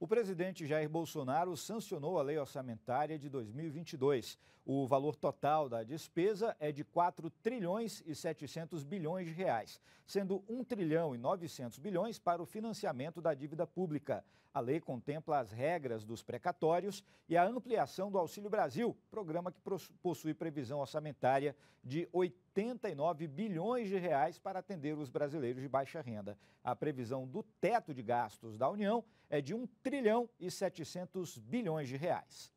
O presidente Jair Bolsonaro sancionou a lei orçamentária de 2022. O valor total da despesa é de 4 trilhões e 700 bilhões de reais, sendo 1 trilhão e 900 bilhões para o financiamento da dívida pública. A lei contempla as regras dos precatórios e a ampliação do Auxílio Brasil, programa que possui previsão orçamentária de 89 bilhões de reais para atender os brasileiros de baixa renda. A previsão do teto de gastos da União é de 1 trilhão e 700 bilhões de reais.